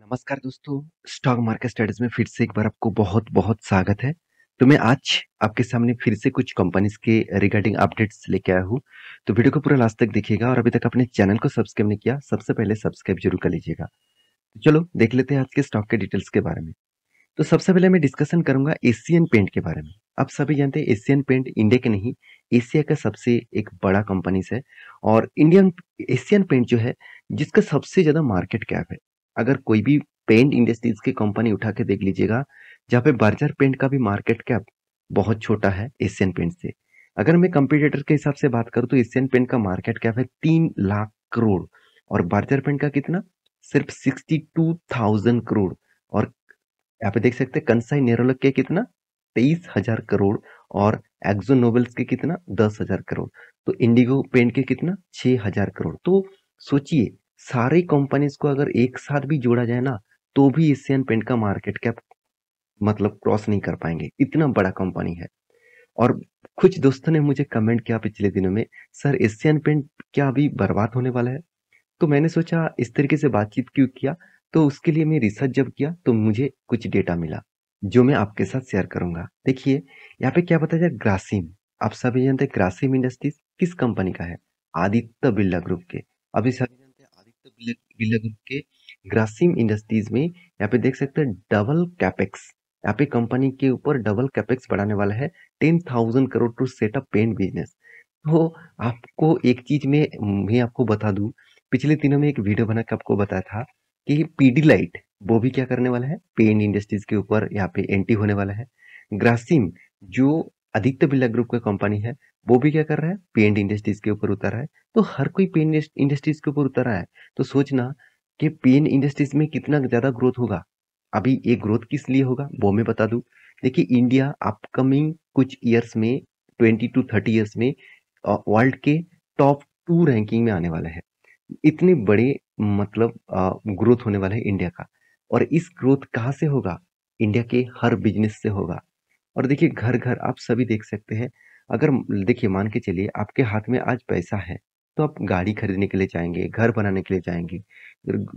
नमस्कार दोस्तों stock market studies में फिर से एक बार आपको बहुत बहुत स्वागत है तो मैं आज आपके सामने फिर से कुछ कंपनीज के रिगार्डिंग अपडेट्स लेके आया हूँ तो वीडियो को पूरा लास्ट तक देखिएगा और अभी तक अपने चैनल को सब्सक्राइब नहीं किया सबसे पहले सब्सक्राइब जरूर कर लीजिएगा तो चलो देख लेते हैं आज के स्टॉक के डिटेल्स के बारे में तो सबसे पहले मैं डिस्कशन करूंगा एशियन पेंट के बारे में आप सभी जानते हैं एशियन पेंट इंडिया के नहीं एशिया का सबसे एक बड़ा कंपनीज है और इंडियन एशियन पेंट जो है जिसका सबसे ज़्यादा मार्केट कैप है अगर कोई भी पेंट इंडस्ट्रीज की कंपनी उठा के देख लीजिएगा जहाँ पे बर्जर पेंट का भी मार्केट कैप बहुत छोटा है एशियन पेंट से अगर मैं कंपिटेटर के हिसाब से बात करूँ तो एशियन पेंट का मार्केट कैप है तीन लाख करोड़ और बर्जर पेंट का कितना सिर्फ सिक्सटी टू थाउजेंड करोड़ और यहाँ पे देख सकते हैं कंसाई नेरोलक के कितना तेईस हजार करोड़ और एक्जो नोबल्स के कितना दस हजार करोड़ तो इंडिगो पेंट के कितना छह हजार करोड़ तो सोचिए सारी कंपनीज को अगर एक साथ भी जोड़ा जाए ना तो भी एशियन पेंट का मार्केट कैप मतलब क्रॉस नहीं कर पाएंगे इतना बड़ा कंपनी है और कुछ दोस्तों ने मुझे कमेंट किया पिछले दिनों में सर एशियन पेंट क्या अभी बर्बाद होने वाला है तो मैंने सोचा इस तरीके से बातचीत क्यों किया तो उसके लिए मैं रिसर्च जब किया तो मुझे कुछ डेटा मिला जो मैं आपके साथ शेयर करूंगा देखिए यहाँ पे क्या बताया जाए ग्रासिम आप सभी जानते हैं ग्रासिम इंडस्ट्रीज किस कंपनी का है आदित्य बिरला ग्रुप के अभी सभी तो बिल्ला ग्रुप के ग्रासिम इंडस्ट्रीज में यहाँ पे देख सकते हैं डबल कैपेक्स यहाँ पे कंपनी के ऊपर डबल कैपेक्स बढ़ाने वाला है ten thousand crore to set up paint business तो आपको एक चीज में मैं आपको बता दू पिछले दिनों में एक वीडियो बना के आपको बताया था कि पीडी लाइट वो भी क्या करने वाला है पेंट इंडस्ट्रीज के ऊपर यहाँ पे एंटी होने वाला है ग्रासिम जो आदित्य बिरला ग्रुप का कंपनी है वो भी क्या कर रहा है पेंट इंडस्ट्रीज के ऊपर उतर रहा है तो हर कोई पेंट इंडस्ट्रीज के ऊपर उतर रहा है तो सोचना कि पेंट इंडस्ट्रीज में कितना ज़्यादा ग्रोथ होगा अभी ये ग्रोथ किस लिए होगा वो मैं बता दू देखिए इंडिया अपकमिंग कुछ ईयर्स में ट्वेंटी टू थर्टी ईयर्स में वर्ल्ड के टॉप टू रैंकिंग में आने वाला है इतने बड़े मतलब ग्रोथ होने वाला है इंडिया का और इस ग्रोथ कहाँ से होगा इंडिया के हर बिजनेस से होगा और देखिए घर घर आप सभी देख सकते हैं अगर देखिए मान के चलिए आपके हाथ में आज पैसा है तो आप गाड़ी खरीदने के लिए जाएंगे घर बनाने के लिए जाएंगे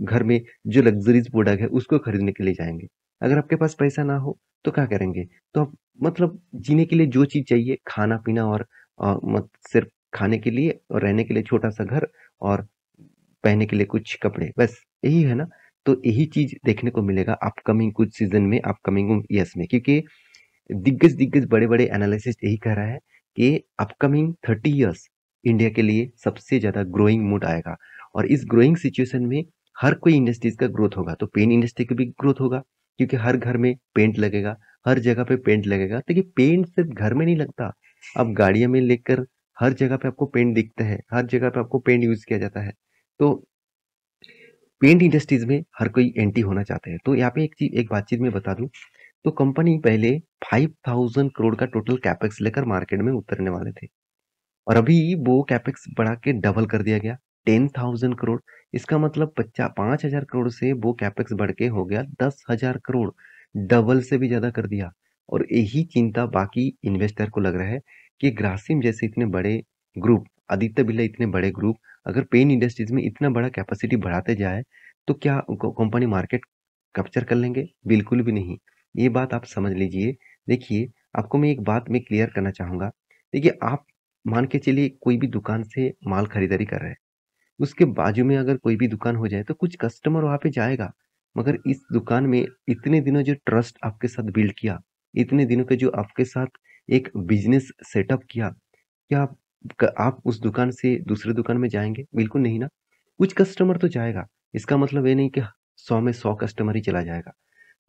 घर में जो लग्ज़रीज़ प्रोडक्ट है उसको खरीदने के लिए जाएंगे अगर आपके पास पैसा ना हो तो क्या करेंगे? तो आप मतलब जीने के लिए जो चीज़ चाहिए खाना-पीना और मत सिर्फ़ खाने के लिए और रहने के लिए छोटा-सा घर और पहनने के लिए कुछ कपड़े, बस यही है ना? तो यही चीज़ देखने को मिलेगा अपकमिंग कुछ सीज़न में, अपकमिंग ईयर्स में क्योंकि दिग्गज-दिग्गज बड़े-बड़े एनालिसिस्ट यही कह रहा है कि अपकमिंग थर्टी ईयर्स इंडिया के लिए सबसे ज़्यादा ग्रोइंग मूड आएगा और इस ग्रोइंग सिचुएशन में हर कोई इंडस्ट्रीज का ग्रोथ होगा तो पेंट इंडस्ट्री का भी ग्रोथ होगा क्योंकि हर घर में पेंट लगेगा हर जगह पे पेंट लगेगा तो ये पेंट सिर्फ घर में नहीं लगता आप गाड़ियों में लेकर हर जगह पे आपको पेंट दिखते हैं हर जगह पे आपको पेंट यूज़ किया जाता है तो पेंट इंडस्ट्रीज में हर कोई एंटी होना चाहते हैं तो यहाँ पे एक चीज एक बातचीत में बता दूँ तो कंपनी पहले 5000 करोड़ का टोटल कैपेक्स लेकर मार्केट में उतरने वाले थे और अभी वो कैपेक्स बढ़ा के डबल कर दिया गया 10,000 करोड़ इसका मतलब पचास पाँच हजार करोड़ से वो कैपेक्स बढ़ के हो गया दस हजार करोड़ डबल से भी ज़्यादा कर दिया और यही चिंता बाकी इन्वेस्टर को लग रहा है कि ग्रासिम जैसे इतने बड़े ग्रुप आदित्य बिरला इतने बड़े ग्रुप अगर पेन इंडस्ट्रीज में इतना बड़ा कैपेसिटी बढ़ाते जाए तो क्या कंपनी मार्केट कैप्चर कर लेंगे बिल्कुल भी नहीं ये बात आप समझ लीजिए देखिए आपको मैं एक बात में क्लियर करना चाहूँगा देखिए आप मान के चलिए कोई भी दुकान से माल खरीदारी कर रहे हैं उसके बाजू में अगर कोई भी दुकान हो जाए तो कुछ कस्टमर वहाँ पे जाएगा मगर इस दुकान में इतने दिनों जो ट्रस्ट आपके साथ बिल्ड किया इतने दिनों के जो आपके साथ एक बिजनेस सेटअप किया क्या आप, आप उस दुकान से दूसरे दुकान में जाएंगे बिल्कुल नहीं ना कुछ कस्टमर तो जाएगा इसका मतलब ये नहीं कि सौ में सौ कस्टमर ही चला जाएगा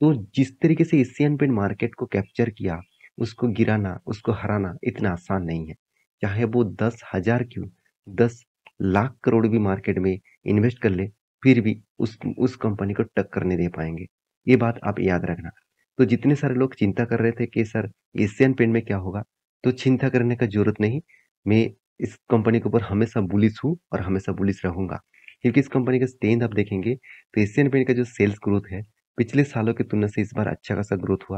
तो जिस तरीके से एशियन पेंट मार्केट को कैप्चर किया उसको गिराना उसको हराना इतना आसान नहीं है चाहे वो दस हजार क्यों दस लाख करोड़ भी मार्केट में इन्वेस्ट कर ले फिर भी उस उस कंपनी को टक्कर नहीं दे पाएंगे ये बात आप याद रखना तो जितने सारे लोग चिंता कर रहे थे कि सर एशियन पेंट में क्या होगा तो चिंता करने का जरूरत नहीं मैं इस कंपनी के ऊपर हमेशा बुलिस हूँ और हमेशा बुलिस रहूंगा क्योंकि इस कंपनी का स्टेंद आप देखेंगे तो एशियन पेंट का जो सेल्स ग्रोथ है पिछले सालों की तुलना से इस बार अच्छा खासा ग्रोथ हुआ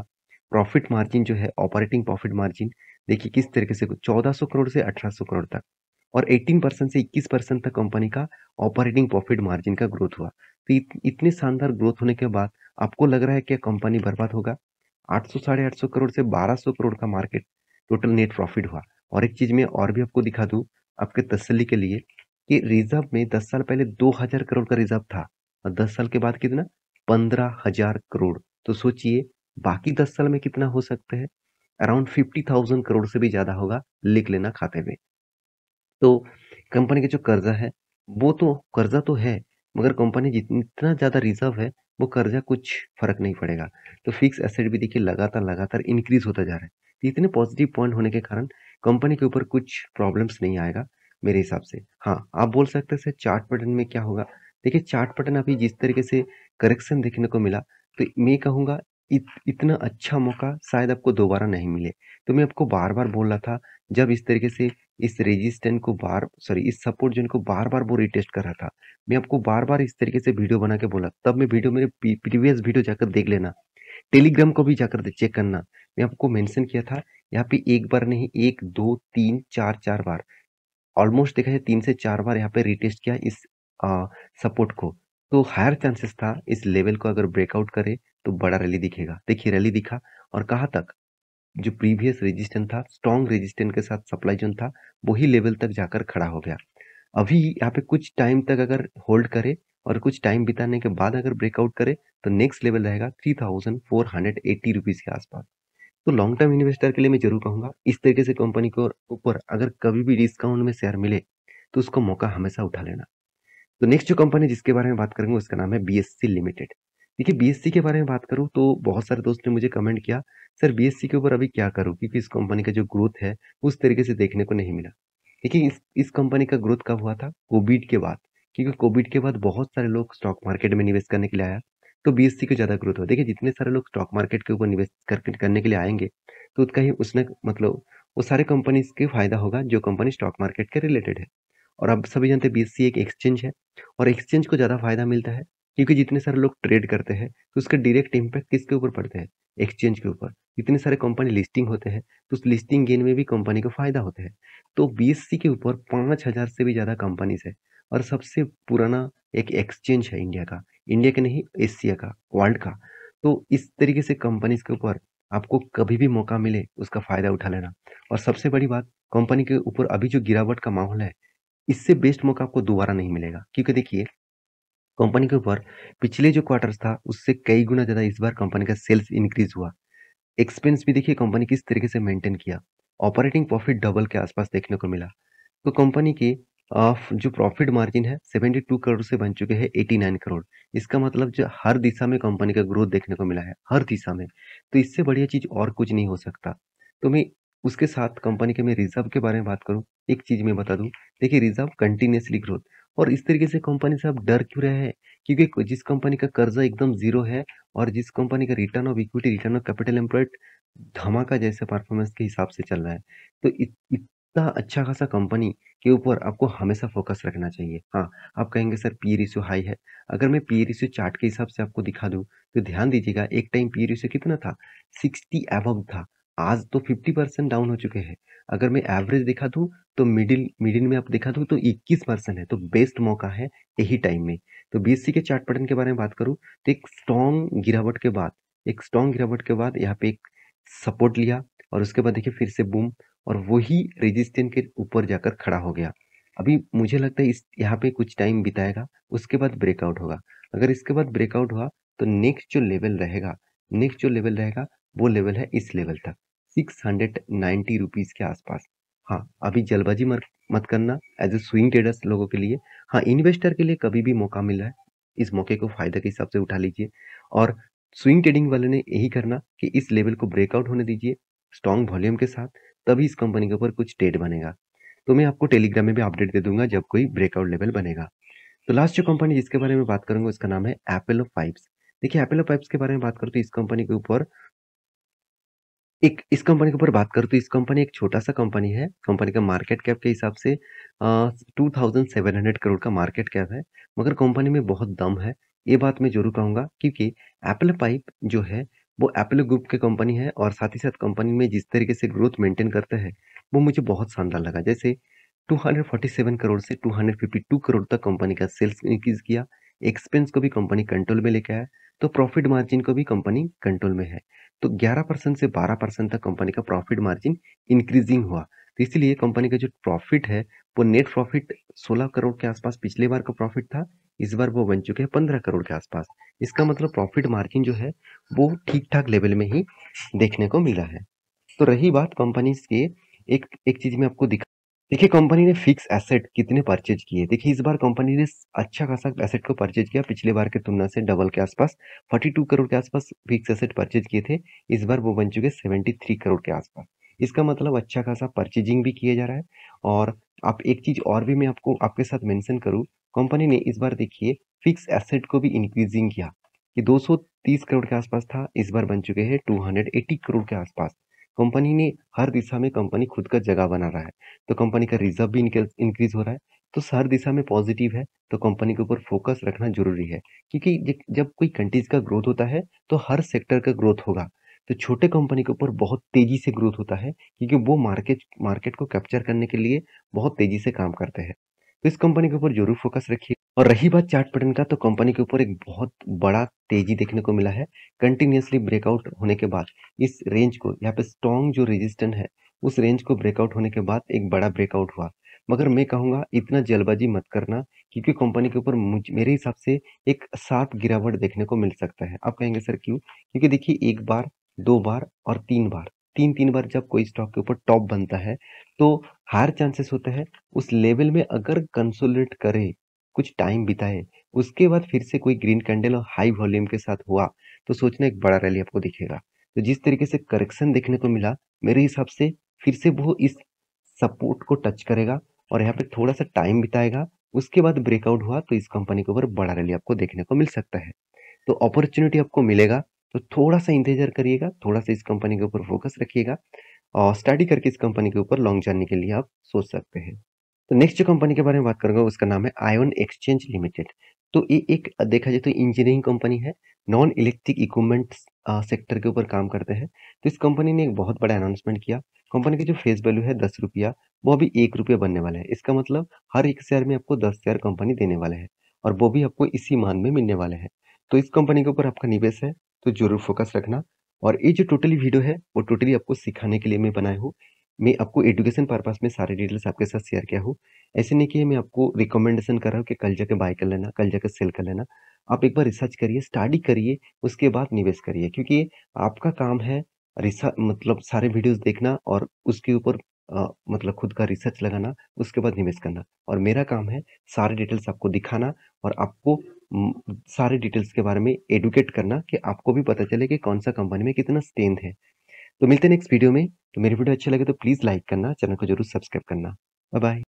प्रॉफिट मार्जिन जो है ऑपरेटिंग प्रॉफिट मार्जिन देखिए किस तरीके से सौ करोड़ से सौ करोड़ तक और 18 परसेंट से 21 परसेंट तक कंपनी का ऑपरेटिंग प्रॉफिट मार्जिन का ग्रोथ हुआ तो इत, इतने शानदार ग्रोथ होने के बाद आपको लग रहा है कि कंपनी बर्बाद होगा आठ सौ साढ़े आठ सौ करोड़ से बारह सौ करोड़ का मार्केट टोटल नेट प्रॉफिट हुआ और एक चीज़ में और भी आपको दिखा दूँ आपके तसली के लिए कि रिजर्व में दस साल पहले दो हजार करोड़ का रिजर्व था और दस साल के बाद कितना पंद्रह हजार करोड़ तो सोचिए बाकी दस साल में कितना हो सकता है अराउंड फिफ्टी थाउजेंड करोड़ से भी ज़्यादा होगा लिख लेना खाते में तो कंपनी का जो कर्जा है वो तो कर्जा तो है मगर कंपनी जितना ज़्यादा रिजर्व है वो कर्जा कुछ फर्क नहीं पड़ेगा तो फिक्स एसेट भी देखिए लगातार लगातार इंक्रीज होता जा रहा है तो इतने पॉजिटिव पॉइंट होने के कारण कंपनी के ऊपर कुछ प्रॉब्लम्स नहीं आएगा मेरे हिसाब से हाँ आप बोल सकते हैं सर चार्ट पैटर्न में क्या होगा देखिए चार्ट पैटर्न अभी जिस तरीके से करेक्शन देखने को मिला तो मैं कहूँगा इत, इतना अच्छा मौका शायद आपको दोबारा नहीं मिले तो मैं आपको बार बार बोल रहा था जब इस तरीके से इस रेजिस्टेंट को बार सॉरी इस सपोर्ट जोन को बार बार वो रिटेस्ट कर रहा था मैं आपको बार बार इस तरीके से वीडियो बना के बोला तब मैं वीडियो मेरे प्रीवियस वीडियो जाकर देख लेना टेलीग्राम को भी जाकर चेक करना मैं आपको मेंशन किया था यहाँ पे एक बार नहीं एक दो तीन चार चार बार ऑलमोस्ट देखा जाए तीन से चार बार यहाँ पे रिटेस्ट किया इस आ, सपोर्ट को तो हायर चांसेस था इस लेवल को अगर ब्रेकआउट करे तो बड़ा रैली दिखेगा देखिए रैली दिखा और कहाँ तक जो प्रीवियस रेजिस्टेंस था स्ट्रॉन्ग रेजिस्टेंस के साथ सप्लाई जोन था वही लेवल तक जाकर खड़ा हो गया अभी यहाँ पे कुछ टाइम तक अगर होल्ड करे और कुछ टाइम बिताने के बाद अगर ब्रेकआउट करे तो नेक्स्ट लेवल रहेगा three thousand four hundred eighty rupees के आसपास तो लॉन्ग टर्म इन्वेस्टर के लिए मैं जरूर कहूँगा इस तरीके से कंपनी के ऊपर अगर कभी भी डिस्काउंट में शेयर मिले तो उसको मौका हमेशा उठा लेना तो नेक्स्ट जो कंपनी जिसके बारे में बात करेंगे उसका नाम है बीएससी लिमिटेड देखिए बीएससी के बारे में बात करूँ तो बहुत सारे दोस्त ने मुझे कमेंट किया सर बीएससी के ऊपर अभी क्या करूँ क्योंकि इस कंपनी का जो ग्रोथ है उस तरीके से देखने को नहीं मिला देखिए इस इस कंपनी का ग्रोथ कब हुआ था कोविड के बाद क्योंकि कोविड के बाद बहुत सारे लोग स्टॉक मार्केट में निवेश करने के लिए आया तो बी को ज़्यादा ग्रोथ हुआ देखिए जितने सारे लोग स्टॉक मार्केट के ऊपर निवेश करने के लिए आएंगे तो उसका ही उसने मतलब वो सारे कंपनीज के फायदा होगा जो कंपनी स्टॉक मार्केट के रिलेटेड है और आप सभी जानते हैं बी एक एक्सचेंज है और एक्सचेंज को ज़्यादा फायदा मिलता है क्योंकि जितने सारे लोग ट्रेड करते हैं तो उसका डायरेक्ट इम्पैक्ट किसके ऊपर पड़ता है एक्सचेंज के ऊपर जितने सारे कंपनी लिस्टिंग होते हैं तो उस लिस्टिंग गेन में भी कंपनी को फायदा होता है तो बी के ऊपर पाँच हज़ार से भी ज़्यादा कंपनीज है और सबसे पुराना एक एक्सचेंज है इंडिया का इंडिया के नहीं एशिया का वर्ल्ड का तो इस तरीके से कंपनीज के ऊपर आपको कभी भी मौका मिले उसका फ़ायदा उठा लेना और सबसे बड़ी बात कंपनी के ऊपर अभी जो गिरावट का माहौल है इससे बेस्ट मौका आपको दोबारा नहीं मिलेगा क्योंकि देखिए कंपनी के ऊपर पिछले जो क्वार्टर्स था उससे कई गुना ज़्यादा इस बार कंपनी का सेल्स इंक्रीज हुआ एक्सपेंस भी देखिए कंपनी किस तरीके से मेंटेन किया ऑपरेटिंग प्रॉफिट डबल के आसपास देखने को मिला तो कंपनी के जो प्रॉफिट मार्जिन है 72 करोड़ से बन चुके हैं 89 करोड़ इसका मतलब जो हर दिशा में कंपनी का ग्रोथ देखने को मिला है हर दिशा में तो इससे बढ़िया चीज़ और कुछ नहीं हो सकता तो मैं उसके साथ कंपनी के मैं रिजर्व के बारे में बात करूँ एक चीज़ मैं बता दूं देखिए रिजर्व कंटिन्यूसली ग्रोथ और इस तरीके से कंपनी से आप डर क्यों रहे हैं क्योंकि जिस कंपनी का कर्जा एकदम जीरो है और जिस कंपनी का return of equity return of capital employed धमाका जैसे परफॉर्मेंस के हिसाब से चल रहा है तो इत, इतना अच्छा खासा कंपनी के ऊपर आपको हमेशा फोकस रखना चाहिए हाँ आप कहेंगे सर पी रेशियो हाई है अगर मैं पी रेशियो चार्ट के हिसाब से आपको दिखा दूँ तो ध्यान दीजिएगा एक टाइम पी रेशियो कितना था सिक्सटी एवब था आज तो फिफ्टी परसेंट डाउन हो चुके हैं अगर मैं एवरेज दिखा दूँ तो मिडिल मिडिल में आप देखा तो, तो इक्कीस परसेंट है तो बेस्ट मौका है यही टाइम में तो बीएससी के चार्ट पैटर्न के बारे में बात करूँ तो एक स्ट्रॉन्ग गिरावट के बाद एक स्ट्रॉन्ग गिरावट के बाद यहाँ पे एक सपोर्ट लिया और उसके बाद देखिए फिर से बूम और वही रेजिस्टेंस के ऊपर जाकर खड़ा हो गया अभी मुझे लगता है इस यहाँ पे कुछ टाइम बिताएगा उसके बाद ब्रेकआउट होगा अगर इसके बाद ब्रेकआउट हुआ तो नेक्स्ट जो लेवल रहेगा नेक्स्ट जो लेवल रहेगा वो लेवल है इस लेवल तक सिक्स हंड्रेड के आसपास हाँ अभी जल्दबाजी मत करना एज ए स्विंग ट्रेडर्स लोगों के लिए हाँ इन्वेस्टर के लिए कभी भी मौका मिला है इस मौके को फायदे के हिसाब से उठा लीजिए और स्विंग ट्रेडिंग वाले ने यही करना कि इस लेवल को ब्रेकआउट होने दीजिए स्ट्रॉन्ग वॉल्यूम के साथ तभी इस कंपनी के ऊपर कुछ ट्रेड बनेगा तो मैं आपको टेलीग्राम में भी अपडेट दे दूंगा जब कोई ब्रेकआउट लेवल बनेगा तो लास्ट जो कंपनी जिसके बारे में बात करूंगा उसका नाम है एपेलो पाइप्स देखिए एपेलो पाइप्स के बारे में बात करूँ तो इस कंपनी के ऊपर एक इस कंपनी के ऊपर बात करूँ तो इस कंपनी एक छोटा सा कंपनी है कंपनी का मार्केट कैप के हिसाब से two thousand seven hundred crore का मार्केट कैप है मगर कंपनी में बहुत दम है ये बात मैं जरूर कहूँगा क्योंकि एप्पल पाइप जो है वो एप्पल ग्रुप की कंपनी है और साथ ही साथ कंपनी में जिस तरीके से ग्रोथ मेंटेन करते हैं वो मुझे बहुत शानदार लगा जैसे 247 करोड़ से 252 करोड़ तक कंपनी का सेल्स इंक्रीज किया एक्सपेंस को भी कंपनी कंट्रोल में लेके आया तो प्रॉफिट मार्जिन को भी कंपनी कंट्रोल में है तो 11 परसेंट से 12 परसेंट तक कंपनी का प्रॉफिट मार्जिन इंक्रीजिंग हुआ तो इसलिए कंपनी का जो प्रॉफिट है वो नेट प्रॉफिट 16 करोड़ के आसपास पिछले बार का प्रॉफिट था इस बार वो बन चुके हैं पंद्रह करोड़ के आसपास इसका मतलब प्रॉफिट मार्जिन जो है वो ठीक ठाक लेवल में ही देखने को मिला है तो रही बात कंपनीज के एक एक चीज़ में आपको दिखा देखिए कंपनी ने फिक्स एसेट कितने परचेज किए देखिए इस बार कंपनी ने अच्छा खासा एसेट को परचेज किया पिछले बार के तुलना से डबल के आसपास 42 करोड़ के आसपास फिक्स एसेट परचेज किए थे इस बार वो बन चुके 73 करोड़ के आसपास इसका मतलब अच्छा खासा परचेजिंग भी किया जा रहा है और आप एक चीज़ और भी मैं आपको आपके साथ मेंशन करूँ कंपनी ने इस बार देखिए फिक्स एसेट को भी इंक्रीजिंग किया ये दो करोड़ के आसपास था इस बार बन चुके हैं टू करोड़ के आसपास कंपनी ने हर दिशा में कंपनी खुद का जगह बना रहा है तो कंपनी का रिजर्व भी इंक्रीज हो रहा है तो हर दिशा में पॉजिटिव है तो कंपनी के ऊपर फोकस रखना जरूरी है क्योंकि जब कोई कंट्रीज का ग्रोथ होता है तो हर सेक्टर का ग्रोथ होगा तो छोटे कंपनी के ऊपर बहुत तेज़ी से ग्रोथ होता है क्योंकि वो मार्केट मार्केट को कैप्चर करने के लिए बहुत तेज़ी से काम करते हैं तो इस कंपनी के ऊपर जरूर फोकस रखिए और रही बात चार्ट पैटर्न का तो कंपनी के ऊपर एक बहुत बड़ा तेजी देखने को मिला है कंटिन्यूसली ब्रेकआउट होने के बाद इस रेंज को यहाँ पे स्ट्रॉन्ग जो रेजिस्टेंट है उस रेंज को ब्रेकआउट होने के बाद एक बड़ा ब्रेकआउट हुआ मगर मैं कहूँगा इतना जल्दबाजी मत करना क्योंकि कंपनी के ऊपर मेरे हिसाब से एक साफ गिरावट देखने को मिल सकता है आप कहेंगे सर क्यों क्योंकि देखिए एक बार दो बार और तीन बार तीन तीन बार जब कोई स्टॉक के ऊपर टॉप बनता है तो हायर चांसेस होते हैं उस लेवल में अगर कंसोलिडेट करे कुछ टाइम बिताए उसके बाद फिर से कोई ग्रीन कैंडल और हाई वॉल्यूम के साथ हुआ तो सोचना एक बड़ा रैली आपको दिखेगा तो जिस तरीके से करेक्शन देखने को मिला मेरे हिसाब से फिर से वो इस सपोर्ट को टच करेगा और यहाँ पे थोड़ा सा टाइम बिताएगा उसके बाद ब्रेकआउट हुआ तो इस कंपनी के ऊपर बड़ा रैली आपको देखने को मिल सकता है तो अपॉर्चुनिटी आपको मिलेगा तो थोड़ा सा इंतजार करिएगा थोड़ा सा इस कंपनी के ऊपर फोकस रखिएगा और स्टडी करके इस कंपनी के ऊपर लॉन्ग जर्नी के लिए आप सोच सकते हैं तो नेक्स्ट जो कंपनी के बारे में बात करूंगा उसका नाम है आयोन एक्सचेंज लिमिटेड तो ये एक देखा जाए तो इंजीनियरिंग कंपनी है नॉन इलेक्ट्रिक इक्विपमेंट सेक्टर के ऊपर काम करते हैं तो इस कंपनी ने एक बहुत बड़ा अनाउंसमेंट किया कंपनी की जो फेस वैल्यू है दस रुपया वो अभी एक रुपया बनने वाला है इसका मतलब हर एक शेयर में आपको दस शेयर कंपनी देने वाले है और वो भी आपको इसी मान में मिलने वाले हैं तो इस कंपनी के ऊपर आपका निवेश है तो जरूर फोकस रखना और ये जो टोटली वीडियो है वो टोटली आपको सिखाने के लिए मैं बनाया हूँ मैं आपको एजुकेशन पर्पज में सारे डिटेल्स आपके साथ शेयर किया हूँ ऐसे नहीं कि मैं आपको रिकमेंडेशन कर रहा हूँ कि कल जाकर बाय कर लेना कल जाके सेल कर लेना आप एक बार रिसर्च करिए स्टडी करिए उसके बाद निवेश करिए क्योंकि आपका काम है रिसर्च मतलब सारे वीडियोस देखना और उसके ऊपर मतलब खुद का रिसर्च लगाना उसके बाद निवेश करना और मेरा काम है सारे डिटेल्स आपको दिखाना और आपको सारे डिटेल्स के बारे में एडुकेट करना कि आपको भी पता चले कि कौन सा कंपनी में कितना स्ट्रेंथ है तो मिलते हैं नेक्स्ट वीडियो में तो मेरे वीडियो अच्छे लगे तो प्लीज़ लाइक करना चैनल को जरूर सब्सक्राइब करना बाय